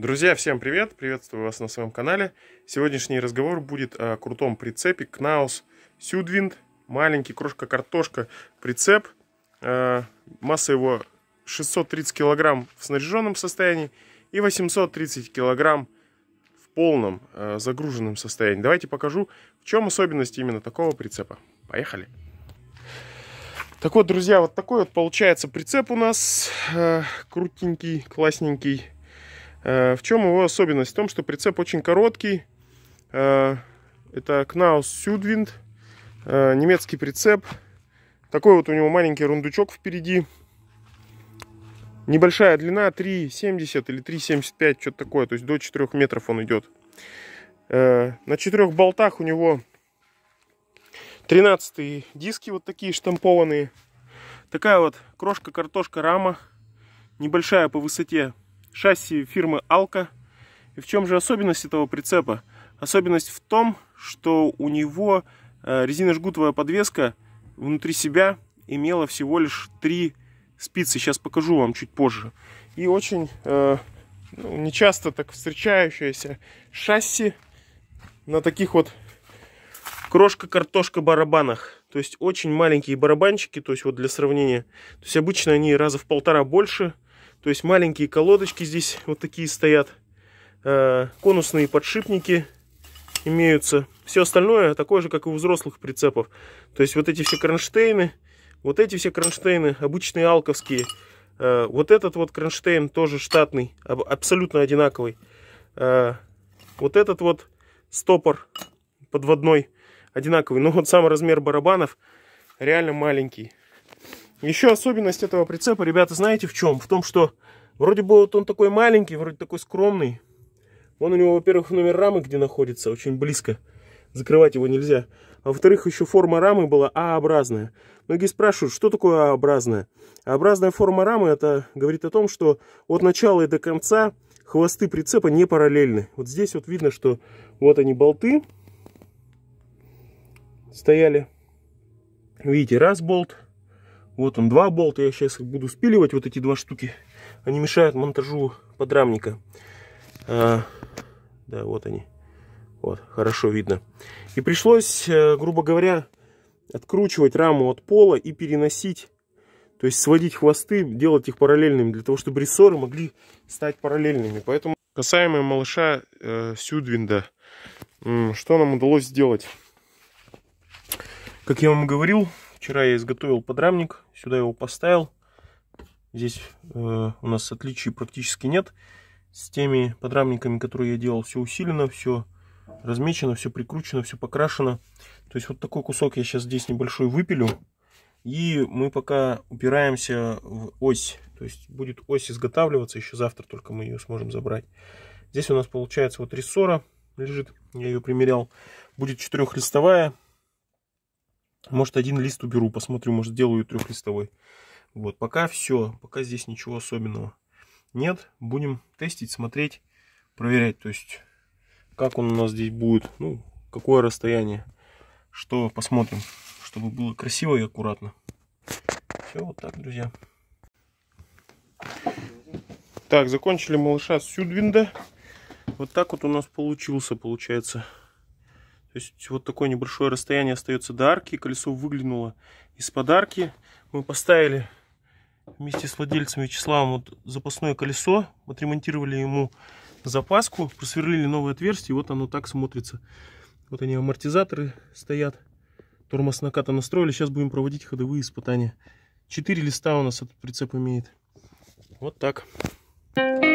Друзья, всем привет! Приветствую вас на своем канале. Сегодняшний разговор будет о крутом прицепе Knaus Südwind. Маленький крошка-картошка прицеп. Э, масса его 630 килограмм в снаряженном состоянии и 830 килограмм в полном э, загруженном состоянии. Давайте покажу, в чем особенность именно такого прицепа. Поехали! Так вот, друзья, вот такой вот получается прицеп у нас. Э, крутенький, классненький Э, в чем его особенность? В том, что прицеп очень короткий. Э, это Knaus Südwind, э, немецкий прицеп. Такой вот у него маленький рундучок впереди. Небольшая длина 3,70 или 3,75, что-то такое. То есть до 4 метров он идет. На четырех болтах у него 13 диски вот такие штампованные. Такая вот крошка-картошка рама. Небольшая по высоте шасси фирмы Алка. И в чем же особенность этого прицепа? Особенность в том, что у него э, резиножгутовая подвеска внутри себя имела всего лишь три спицы. Сейчас покажу вам чуть позже. И очень э, ну, нечасто так встречающееся шасси на таких вот крошка-картошка барабанах. То есть очень маленькие барабанчики, то есть вот для сравнения. То есть обычно они раза в полтора больше, то есть маленькие колодочки здесь вот такие стоят. Э, конусные подшипники имеются. Все остальное такое же, как и у взрослых прицепов. То есть вот эти все кронштейны, вот эти все кронштейны, обычные алковские. Э, вот этот вот кронштейн тоже штатный, абсолютно одинаковый. Э, вот этот вот стопор подводной одинаковый. Но вот сам размер барабанов реально маленький. Еще особенность этого прицепа, ребята, знаете в чем? В том, что вроде бы вот он такой маленький, вроде такой скромный. Он у него, во-первых, номер рамы, где находится, очень близко. Закрывать его нельзя. А во-вторых, еще форма рамы была А-образная. Многие спрашивают, что такое А-образная? А-образная форма рамы, это говорит о том, что от начала и до конца хвосты прицепа не параллельны. Вот здесь вот видно, что вот они болты стояли. Видите, раз болт, вот он, два болта. Я сейчас буду спиливать вот эти два штуки. Они мешают монтажу подрамника. А, да, вот они. Вот, хорошо видно. И пришлось, э, грубо говоря, откручивать раму от пола и переносить. То есть сводить хвосты, делать их параллельными, для того, чтобы рессоры могли стать параллельными. Поэтому касаемо малыша э, Сюдвинда, э, что нам удалось сделать? Как я вам говорил, вчера я изготовил подрамник Сюда его поставил. Здесь э, у нас отличий практически нет. С теми подрамниками, которые я делал, все усилено, все размечено, все прикручено, все покрашено. То есть вот такой кусок я сейчас здесь небольшой выпилю. И мы пока упираемся в ось. То есть будет ось изготавливаться, еще завтра только мы ее сможем забрать. Здесь у нас получается вот рессора лежит, я ее примерял. Будет четырехлистовая, может, один лист уберу, посмотрю, может, сделаю трехлистовой. Вот, пока все, пока здесь ничего особенного нет. Будем тестить, смотреть, проверять, то есть, как он у нас здесь будет, ну, какое расстояние, что посмотрим, чтобы было красиво и аккуратно. Все вот так, друзья. Так, закончили малыша с Сюдвинда. Вот так вот у нас получился, получается. То есть вот такое небольшое расстояние остается до арки. Колесо выглянуло из-под арки. Мы поставили вместе с владельцем Вячеславом вот запасное колесо. Отремонтировали ему запаску, просверлили новое отверстие. вот оно так смотрится. Вот они амортизаторы стоят. Тормоз наката настроили. Сейчас будем проводить ходовые испытания. Четыре листа у нас этот прицеп имеет. Вот так. Thank you.